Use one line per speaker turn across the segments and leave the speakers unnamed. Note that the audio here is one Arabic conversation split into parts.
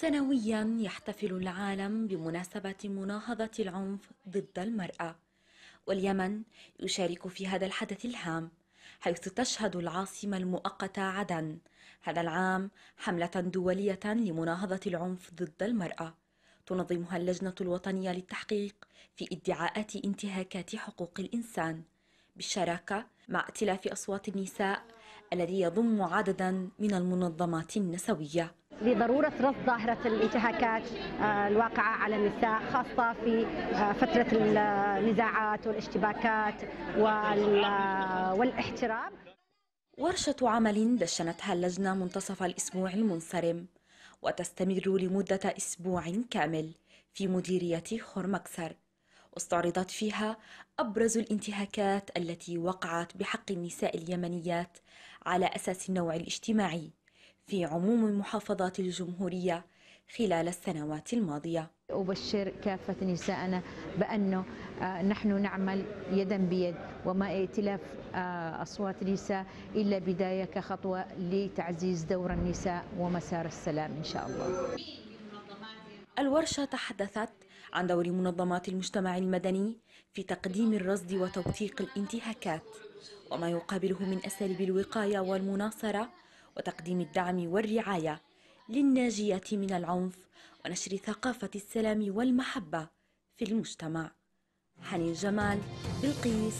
سنويا يحتفل العالم بمناسبة مناهضة العنف ضد المرأة واليمن يشارك في هذا الحدث الهام حيث تشهد العاصمة المؤقتة عدن هذا العام حملة دولية لمناهضة العنف ضد المرأة تنظمها اللجنة الوطنية للتحقيق في ادعاءات انتهاكات حقوق الإنسان بالشراكة مع ائتلاف أصوات النساء الذي يضم عددا من المنظمات النسوية
بضروره رصد ظاهره الانتهاكات آه، الواقعه على النساء خاصه في آه، فتره النزاعات والاشتباكات آه، والاحترام. ورشة عمل دشنتها اللجنة منتصف الأسبوع المنصرم
وتستمر لمدة أسبوع كامل في مديرية خرمكسر استعرضت فيها أبرز الانتهاكات التي وقعت بحق النساء اليمنيات على أساس النوع الاجتماعي في عموم محافظات
الجمهورية خلال السنوات الماضية أبشر كافة نساءنا بأنه آه، نحن نعمل يدا بيد وما ائتلاف آه، أصوات نساء إلا بداية كخطوة لتعزيز دور النساء ومسار السلام إن شاء الله الورشة تحدثت
عن دور منظمات المجتمع المدني في تقديم الرصد وتوثيق الانتهاكات وما يقابله من أساليب الوقاية والمناصرة وتقديم الدعم والرعاية للناجية من العنف ونشر ثقافة السلام والمحبة في
المجتمع حنين جمال بلقيس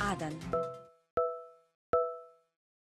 عدن